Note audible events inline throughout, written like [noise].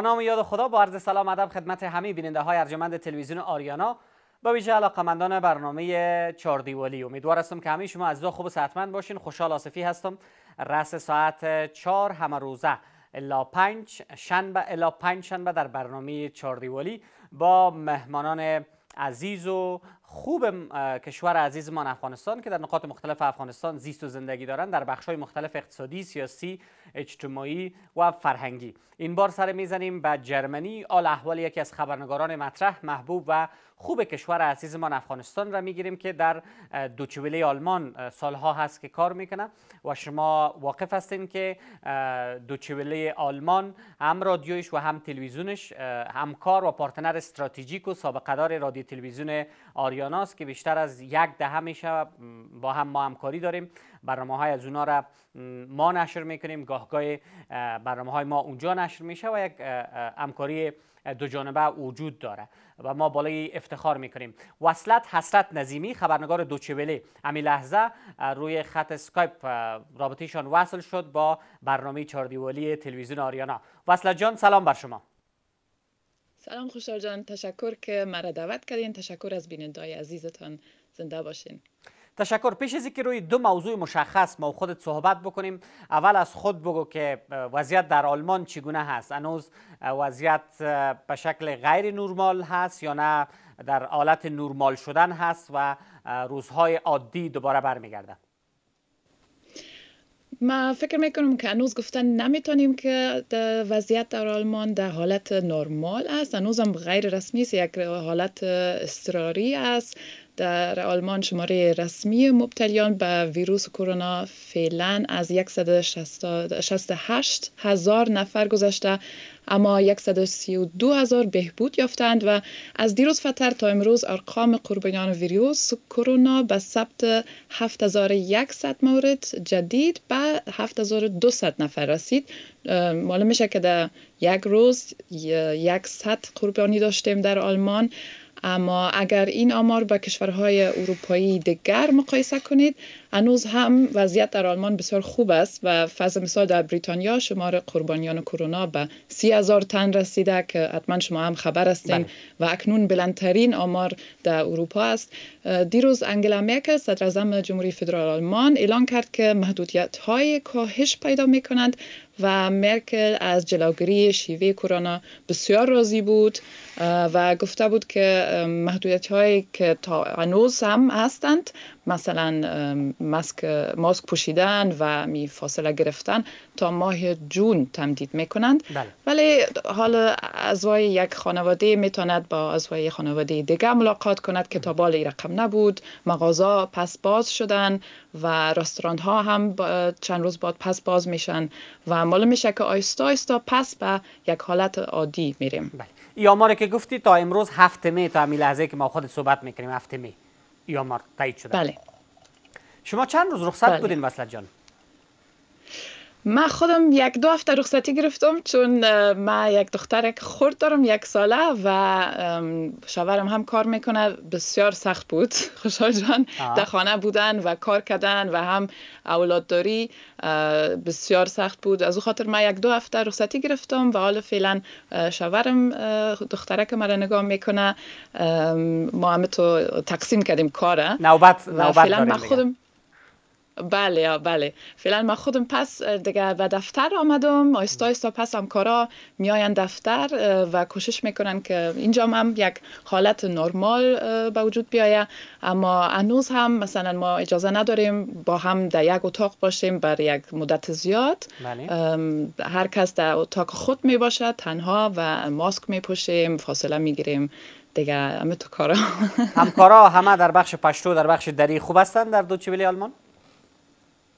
نام یاد خدا با عرض سلام ادب خدمت همه بیننده های ارجمند تلویزیون آریانا با ویژه علاقمندان برنامه چهار دیوالی امیدوار هستم که همه شما از خوب و صحتمند باشین خوشحال آصفی هستم رس ساعت 4 همه روزه الا پنج شنبه الا پنج شنبه در برنامه چهار دیوالی با مهمانان عزیز و خوب کشور عزیزمان افغانستان که در نقاط مختلف افغانستان زیست و زندگی دارند در بخش‌های مختلف اقتصادی، سیاسی، اجتماعی و فرهنگی این بار سر میزنیم به جرمنی آل احوال یکی از خبرنگاران مطرح محبوب و خوب کشور عزیزمان افغانستان را میگیریم که در دوچوله آلمان سالها هست که کار میکنه و شما واقف هستین که دوچوله آلمان هم رادیویش و هم تلویزیونش همکار و پارتنر استراتژیک و سابقه دار رادیو تلویزیون آریاناست که بیشتر از یک دهه میشه با هم ما همکاری داریم برنامه های از اونا را ما نشر میکنیم گاهگاه برنامه های ما اونجا نشر میشه و یک همکاری دو جانبه وجود داره و ما بالای افتخار میکنیم وصلت حسرت نظیمی خبرنگار دوچوله امی لحظه روی خط سکایپ رابطیشان وصل شد با برنامه چاردیوالی تلویزیون آریانا وصلت جان سلام بر شما سلام خوشحال جان تشکر که مرا دعوت کردین تشکر از بینندای عزیزتان زنده باشین تشکر پیش از که روی دو موضوع مشخص ما خودت صحبت بکنیم اول از خود بگو که وضعیت در آلمان چگونه هست هنوز وضعیت به شکل غیر نورمال هست یا نه در حالت نورمال شدن هست و روزهای عادی دوباره برمیگردن ما فکر میکنم که هنوز گفتن نمیتونیم که وضعیت در آلمان در حالت نرمال است هنوز هم غیر رسمی است یک حالت اضطراری است در آلمان شماره رسمی مبتلیان به ویروس کرونا فعلا از 168 هزار نفر گذشته اما 132 هزار بهبود یافتند و از دیروز فتر تا امروز ارقام قربانیان ویروس کرونا به ثبت 7100 مورد جدید به 7200 نفر رسید معلوم میشه که در یک روز 100 قربانی داشتیم در آلمان اما اگر این آمار به کشورهای اروپایی دیگر مقایسه کنید هنوز هم وضعیت در آلمان بسیار خوب است و فضل مثال در بریتانیا شمار قربانیان کرونا به سی هزار تن رسیده که حتما شما هم خبر هستین بله. و اکنون بلندترین آمار در اروپا است دیروز انگلا مرکل صدر اعظم جمهوری فدرال آلمان اعلان کرد که محدودیت های کاهش پیدا می کنند و مرکل از جلوگیری شیوه کرونا بسیار راضی بود و گفته بود که محدودیت هایی که تا هنوز هم هستند مثلا ماسک, ماسک پوشیدن و می فاصله گرفتن تا ماه جون تمدید میکنند بله. ولی حالا ازوای یک خانواده میتوند با ازوای خانواده دیگه ملاقات کند که تا بال رقم نبود مغازا پس باز شدن و رستوران ها هم چند روز بعد پس باز میشن و مال میشه که آیستا آیستا پس به یک حالت عادی میریم بله. ای آماره که گفتی تا امروز هفته می تا می لحظه که ما خود صحبت میکنیم هفته می یا مرد تایید شده بله شما چند روز رخصت بله. بودین وصلت جان من خودم یک دو هفته رخصتی گرفتم چون من یک دختر خورد دارم یک ساله و شوهرم هم کار میکنه بسیار سخت بود [laughs] خوشحال جان در خانه بودن و کار کردن و هم اولادداری بسیار سخت بود از او خاطر من یک دو هفته رخصتی گرفتم و حالا فعلا شوهرم دختره که مرا نگاه میکنه ما هم تو تقسیم کردیم کاره نوبت نوبت من خودم بله یا بله فعلا ما خودم پس دیگه به دفتر آمدم آیستا آیستا پس کارا میاین دفتر و کوشش میکنن که اینجا هم یک حالت نرمال به وجود بیایه اما انوز هم مثلا ما اجازه نداریم با هم در یک اتاق باشیم بر یک مدت زیاد بله. هر کس در اتاق خود می باشد تنها و ماسک می پوشیم فاصله می گیریم دیگه همه تو کارا همکارا همه در بخش پشتو در بخش دری خوب هستن در دوچیولی آلمان؟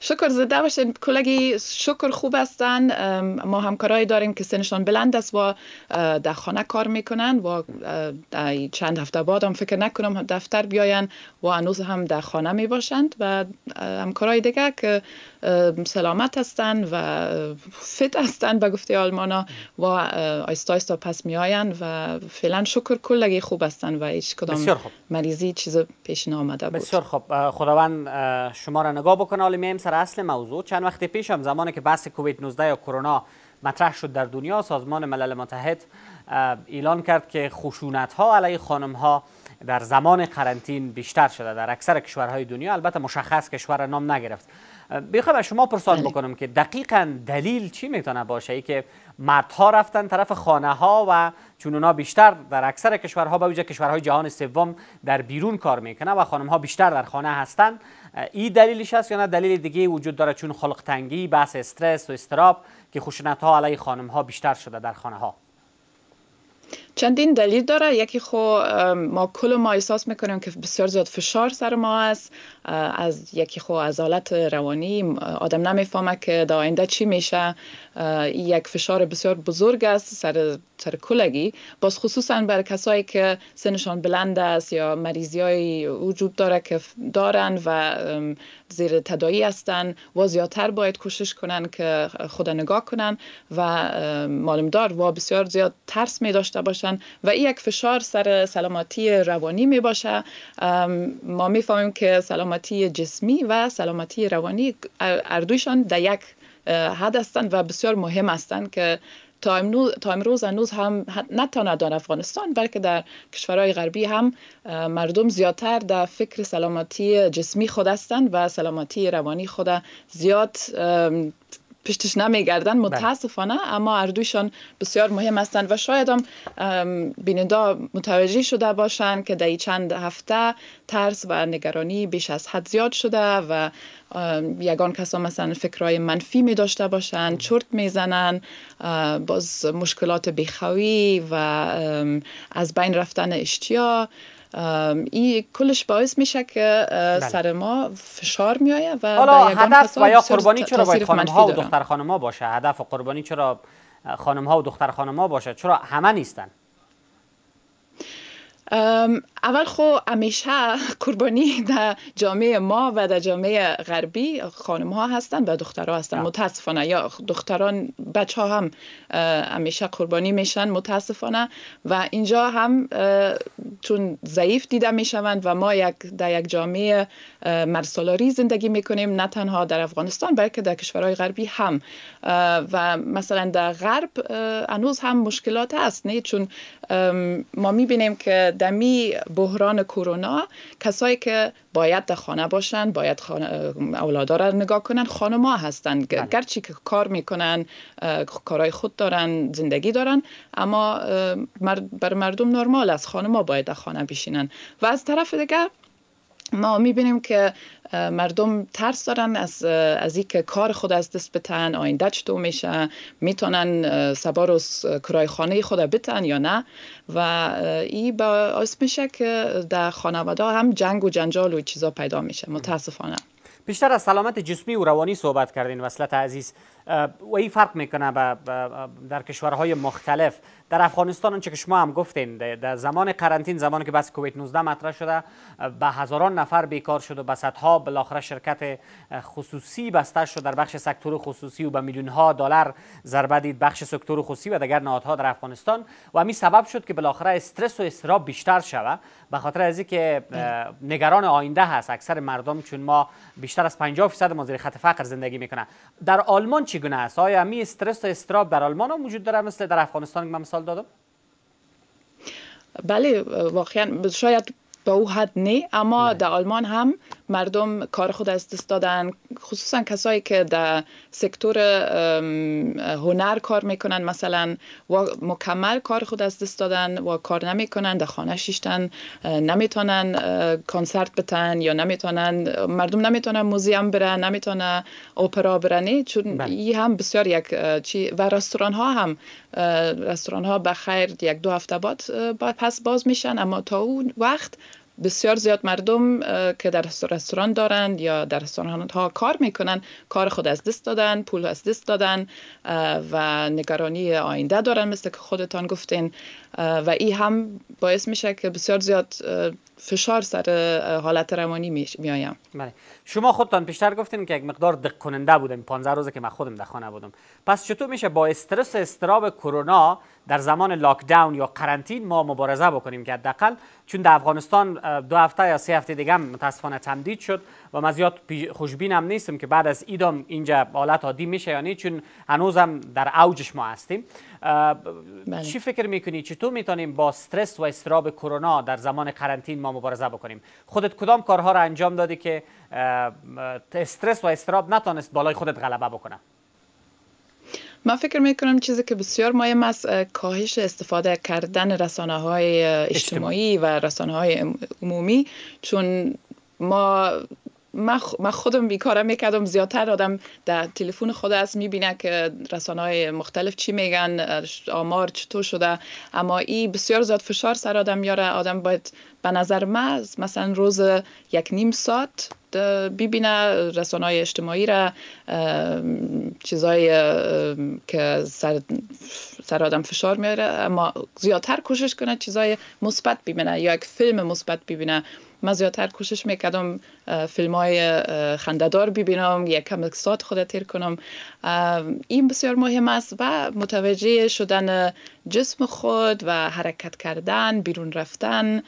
شکر زده باشین کلگی شکر خوب هستن ما همکارای داریم که سنشان بلند است و در خانه کار میکنن و چند هفته بعد هم فکر نکنم دفتر بیاین و انوز هم در خانه می باشند و همکارای دیگه که سلامت هستن و فت هستن به گفته آلمانا و آیستا آیستا پس می و فعلا شکر کلگی خوب هستند و هیچ کدام مریضی چیز پیش نامده بود بسیار خوب خداوند شما را نگاه بکنه سر اصل موضوع چند وقت پیش هم زمانی که بحث کووید 19 یا کرونا مطرح شد در دنیا سازمان ملل متحد اعلان کرد که خشونت ها علیه خانم ها در زمان قرنطین بیشتر شده در اکثر کشورهای دنیا البته مشخص کشور نام نگرفت بخوام از شما پرسان بله. بکنم که دقیقا دلیل چی میتونه باشه ای که مردها رفتن طرف خانه ها و چون اونا بیشتر در اکثر کشورها به وجه کشورهای جهان سوم در بیرون کار میکنه و خانم ها بیشتر در خانه هستن این دلیلش هست یا نه دلیل دیگه وجود داره چون خلق تنگی بحث استرس و استراب که خشونت ها علیه خانم ها بیشتر شده در خانه ها چندین دلیل داره یکی خو ما کل ما احساس میکنیم که بسیار زیاد فشار سر ما است از یکی خو از حالت روانی آدم نمیفهمه که در آینده چی میشه یک فشار بسیار بزرگ است سر سر کلگی باز خصوصا بر کسایی که سنشان بلند است یا مریضی وجود داره که دارن و زیر تدایی هستن و زیادتر باید کوشش کنن که خود نگاه کنن و مالمدار و بسیار زیاد ترس می داشته باشن و این یک فشار سر سلامتی روانی می باشه ما می فهمیم که سلامتی جسمی و سلامتی روانی اردویشان در یک حد هستند و بسیار مهم هستند که تا امروز, هنوز هم نه تنها در افغانستان بلکه در کشورهای غربی هم مردم زیادتر در فکر سلامتی جسمی خود هستند و سلامتی روانی خود زیاد پشتش نمیگردن بله. متاسفانه اما اردوشان بسیار مهم هستند و شاید هم بیننده متوجه شده باشند که در چند هفته ترس و نگرانی بیش از حد زیاد شده و یگان کسا مثلا فکرهای منفی می داشته باشند بله. چرت میزنند باز مشکلات بیخوی و از بین رفتن اشتیا ای کلش باعث میشه که سر ما فشار میایه و حالا هدف و یا قربانی چرا باید خانم ها و دختر خانم ها باشه هدف و قربانی چرا خانم ها و دختر خانم ها باشه چرا همه نیستن اول خو همیشه قربانی در جامعه ما و در جامعه غربی خانم ها هستن و دخترها هستن متاسفانه یا دختران بچه ها هم همیشه قربانی میشن متاسفانه و اینجا هم چون ضعیف دیده میشوند و ما یک در یک جامعه مرسالاری زندگی میکنیم نه تنها در افغانستان بلکه در کشورهای غربی هم و مثلا در غرب هنوز هم مشکلات هست نه چون ما میبینیم که دمی بحران کرونا کسایی که باید در خانه باشن باید اولادا را نگاه کنن خانما هستن بله. گرچه که کار میکنن کارهای خود دارن زندگی دارن اما بر مردم نرمال است خانما باید در خانه بشینن و از طرف دیگر ما میبینیم که مردم ترس دارن از از اینکه کار خود از دست بتن آینده چطور میشه میتونن سبا و کرای خانه خود بتن یا نه و این باعث میشه که در خانواده هم جنگ و جنجال و چیزا پیدا میشه متاسفانه بیشتر از سلامت جسمی و روانی صحبت کردین وصلت عزیز و این فرق میکنه با در کشورهای مختلف در افغانستان چه که شما هم گفتین در زمان قرنطین زمانی که بس کووید 19 مطرح شده به هزاران نفر بیکار شد و به صدها بالاخره شرکت خصوصی بسته شد در بخش سکتور خصوصی و به میلیون ها دلار ضربه دید بخش سکتور خصوصی و دیگر نهادها در افغانستان و همین سبب شد که بالاخره استرس و استراب بیشتر شوه به خاطر از اینکه نگران آینده هست اکثر مردم چون ما بیشتر از 50 درصد ما زیر خط فقر زندگی میکنن در آلمان چگونه است آیا می استرس و استراب در آلمان هم وجود داره مثل در افغانستان که من مثال دادم بله واقعا شاید به او حد نه اما در آلمان هم مردم کار خود از دست دادن خصوصا کسایی که در سکتور هنر کار میکنن مثلا و مکمل کار خود از دست دادن و کار نمیکنن در خانه شیشتن نمیتونن کنسرت بتن یا نمیتونن مردم نمیتونن موزیم برن نمیتونن اپرا برن چون بله. این هم بسیار یک چی و رستوران ها هم رستوران ها به خیر یک دو هفته بعد پس باز میشن اما تا اون وقت بسیار زیاد مردم که در رستوران دارند یا در رستوران ها کار میکنن کار خود از دست دادن پول از دست دادن و نگرانی آینده دارن مثل که خودتان گفتین و این هم باعث میشه که بسیار زیاد فشار سر حالت روانی میایم بله شما خودتان پیشتر گفتین که یک مقدار دق کننده بودم 15 روزه که من خودم در خانه بودم پس چطور میشه با استرس استراب کرونا در زمان لاکداون یا قرنطین ما مبارزه بکنیم که حداقل چون در افغانستان دو هفته یا سه هفته دیگه متاسفانه تمدید شد و من زیاد خوشبینم نیستم که بعد از ایدام اینجا حالت عادی میشه یا نه چون هنوزم در اوجش ما هستیم بله. چی فکر میکنی چطور میتونیم با استرس و استراب کرونا در زمان قرنطینه ما مبارزه بکنیم خودت کدام کارها را انجام دادی که استرس و استراب نتونست بالای خودت غلبه بکنه من فکر می کنم چیزی که بسیار مهم است کاهش استفاده کردن رسانه های اجتماعی و رسانه های عمومی چون ما من, خودم بیکارم میکردم زیادتر آدم در تلفن خود از میبینه که رسانه های مختلف چی میگن آمار چطور شده اما ای بسیار زیاد فشار سر آدم میاره آدم باید به نظر من مثلا روز یک نیم ساعت ببینه رسانه های اجتماعی را چیزای که سر, سر آدم فشار میاره اما زیادتر کوشش کنه چیزای مثبت ببینه یا یک فیلم مثبت ببینه من زیادتر کوشش میکردم فیلم های خنددار ببینم یک کم اقتصاد خود تیر کنم این بسیار مهم است و متوجه شدن جسم خود و حرکت کردن بیرون رفتن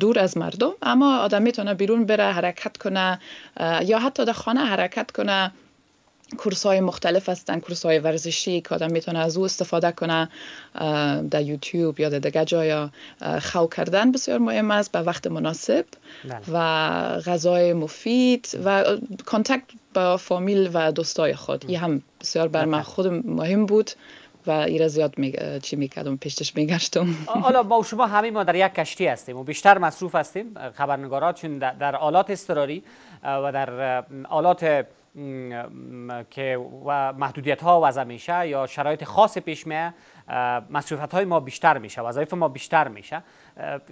دور از مردم اما آدم میتونه بیرون بره حرکت کنه یا حتی در خانه حرکت کنه کورس های مختلف هستن کورس های ورزشی که آدم میتونه از او استفاده کنه در یوتیوب یا در دیگه جای خو کردن بسیار مهم است به وقت مناسب بله. و غذای مفید و کانتکت با فامیل و دوستای خود این هم بسیار بر من بله. خود مهم بود و ایرا زیاد می... چی میکردم پیشتش میگشتم حالا ما شما همه ما در یک کشتی هستیم و بیشتر مصروف هستیم خبرنگارات چون در آلات استراری و در آلات که محدودیت ها و میشه یا شرایط خاص پیش میه مصروفیت های ما بیشتر میشه وظایف ما بیشتر میشه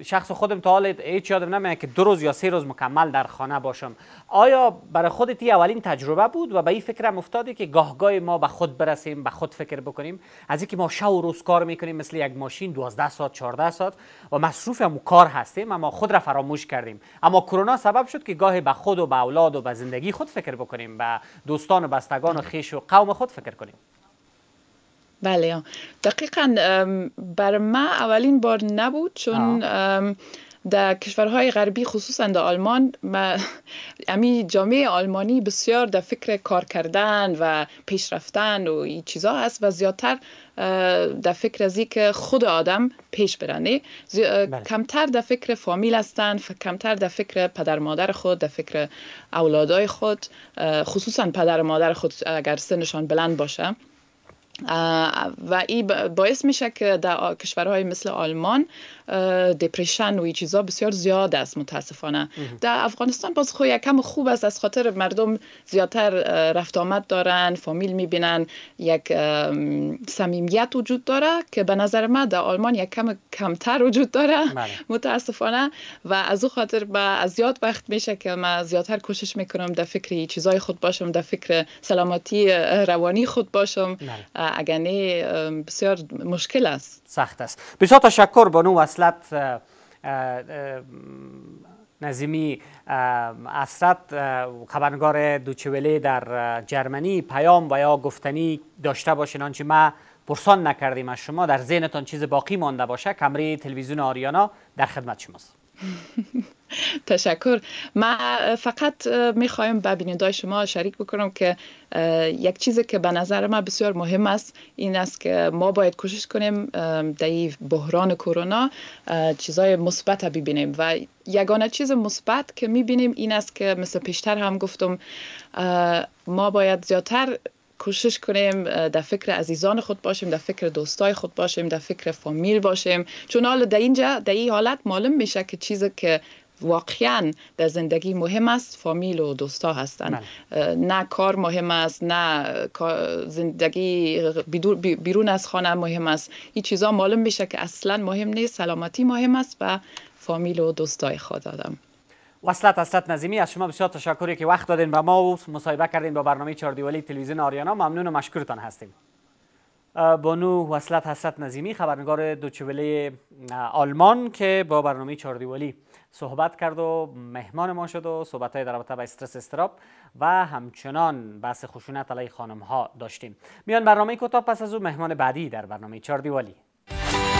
شخص خودم تا حال هیچ یادم نمیاد که دو روز یا سه روز مکمل در خانه باشم آیا برای خودت اولین تجربه بود و به این فکرم افتاده که گاهگاه ما به خود برسیم به خود فکر بکنیم از اینکه ما شب و روز کار میکنیم مثل یک ماشین 12 ساعت 14 ساعت و مصروف هم کار هستیم ما خود را فراموش کردیم اما کرونا سبب شد که گاهی به خود و به اولاد و به زندگی خود فکر بکنیم به دوستان و بستگان و خیش و قوم خود فکر کنیم بله دقیقا بر ما اولین بار نبود چون در کشورهای غربی خصوصا در آلمان امی جامعه آلمانی بسیار در فکر کار کردن و پیشرفتن و این چیزا هست و زیادتر در فکر از که خود آدم پیش برنه بله. کمتر در فکر فامیل هستن کمتر در فکر پدر مادر خود در فکر اولادای خود خصوصا پدر مادر خود اگر سنشان بلند باشه و این باعث میشه که در کشورهای مثل آلمان دپریشن و این چیزا بسیار زیاد است متاسفانه در افغانستان باز خو خب یکم خوب است از خاطر مردم زیادتر رفت آمد دارن فامیل میبینن یک صمیمیت وجود داره که به نظر من در آلمان یک کم کمتر وجود داره بله. متاسفانه و از او خاطر به زیاد وقت میشه که من زیادتر کوشش میکنم در فکر چیزای خود باشم در فکر سلامتی روانی خود باشم بله. اگر نه بسیار مشکل است سخت است بسیار تشکر بانو از اصلت نظیمی اسرت خبرنگار دوچوله در جرمنی پیام و یا گفتنی داشته باشین آنچه ما پرسان نکردیم از شما در ذهنتان چیز باقی مانده باشه کمری تلویزیون آریانا در خدمت شماست [laughs] تشکر من فقط میخوایم به بینندای شما شریک بکنم که یک چیزی که به نظر ما بسیار مهم است این است که ما باید کوشش کنیم در این بحران کرونا چیزای مثبت ببینیم و یگانه چیز مثبت که میبینیم این است که مثل پیشتر هم گفتم ما باید زیادتر کوشش کنیم در فکر عزیزان خود باشیم در فکر دوستای خود باشیم در فکر فامیل باشیم چون حالا در اینجا در این حالت معلوم میشه که چیزی که واقعا در زندگی مهم است فامیل و دوستا هستند. بله. نه, کار مهم است نه زندگی بیرون از خانه مهم است این چیزا معلوم میشه که اصلا مهم نیست سلامتی مهم است و فامیل و دوستای خود آدم وصلت اصلت نظیمی از شما بسیار تشکری که وقت دادین به ما و مصاحبه کردین با برنامه چاردیوالی تلویزیون آریانا ممنون و مشکورتان هستیم بانو وصلت حسرت نظیمی خبرنگار دوچوله آلمان که با برنامه چاردیوالی صحبت کرد و مهمان ما شد و صحبت های در رابطه با استرس استراب و همچنان بحث خشونت علی خانم ها داشتیم میان برنامه کوتاه پس از او مهمان بعدی در برنامه چاردیوالی